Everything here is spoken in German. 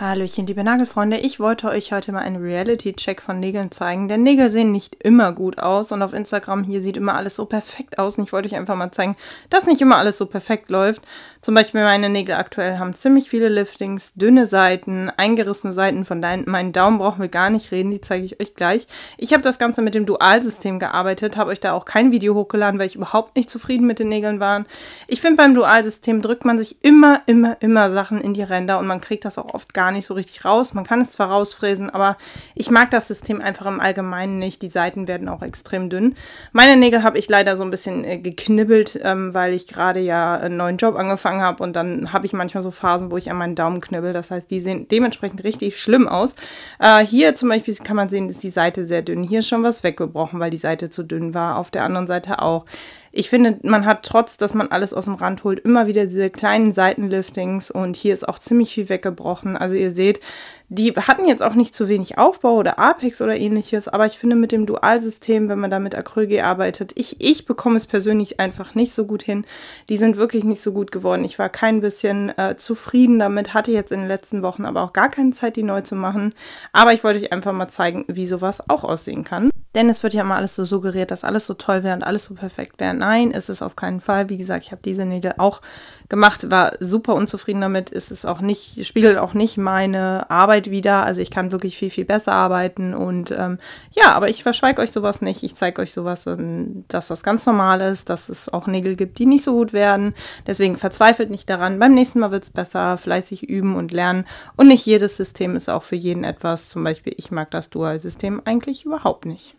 Hallöchen, liebe Nagelfreunde. Ich wollte euch heute mal einen Reality-Check von Nägeln zeigen, denn Nägel sehen nicht immer gut aus und auf Instagram hier sieht immer alles so perfekt aus und ich wollte euch einfach mal zeigen, dass nicht immer alles so perfekt läuft. Zum Beispiel meine Nägel aktuell haben ziemlich viele Liftings, dünne Seiten, eingerissene Seiten, von dein, meinen Daumen brauchen wir gar nicht reden, die zeige ich euch gleich. Ich habe das Ganze mit dem Dualsystem gearbeitet, habe euch da auch kein Video hochgeladen, weil ich überhaupt nicht zufrieden mit den Nägeln war. Ich finde, beim Dualsystem drückt man sich immer, immer, immer Sachen in die Ränder und man kriegt das auch oft gar nicht gar nicht so richtig raus. Man kann es zwar rausfräsen, aber ich mag das System einfach im Allgemeinen nicht. Die Seiten werden auch extrem dünn. Meine Nägel habe ich leider so ein bisschen äh, geknibbelt, ähm, weil ich gerade ja einen neuen Job angefangen habe und dann habe ich manchmal so Phasen, wo ich an meinen Daumen knibbel. Das heißt, die sehen dementsprechend richtig schlimm aus. Äh, hier zum Beispiel kann man sehen, ist die Seite sehr dünn. Hier ist schon was weggebrochen, weil die Seite zu dünn war. Auf der anderen Seite auch. Ich finde, man hat trotz, dass man alles aus dem Rand holt, immer wieder diese kleinen Seitenliftings und hier ist auch ziemlich viel weggebrochen. Also ihr seht, die hatten jetzt auch nicht zu wenig Aufbau oder Apex oder ähnliches, aber ich finde mit dem Dualsystem, wenn man da mit Acrylgel arbeitet, ich, ich bekomme es persönlich einfach nicht so gut hin. Die sind wirklich nicht so gut geworden. Ich war kein bisschen äh, zufrieden damit, hatte jetzt in den letzten Wochen aber auch gar keine Zeit, die neu zu machen. Aber ich wollte euch einfach mal zeigen, wie sowas auch aussehen kann. Denn es wird ja immer alles so suggeriert, dass alles so toll wäre und alles so perfekt wäre. Nein, ist es auf keinen Fall. Wie gesagt, ich habe diese Nägel auch gemacht, war super unzufrieden damit. Ist es auch nicht, spiegelt auch nicht meine Arbeit wieder. Also ich kann wirklich viel, viel besser arbeiten. Und ähm, ja, aber ich verschweige euch sowas nicht. Ich zeige euch sowas, ähm, dass das ganz normal ist, dass es auch Nägel gibt, die nicht so gut werden. Deswegen verzweifelt nicht daran. Beim nächsten Mal wird es besser. Fleißig üben und lernen. Und nicht jedes System ist auch für jeden etwas. Zum Beispiel, ich mag das Dual-System eigentlich überhaupt nicht.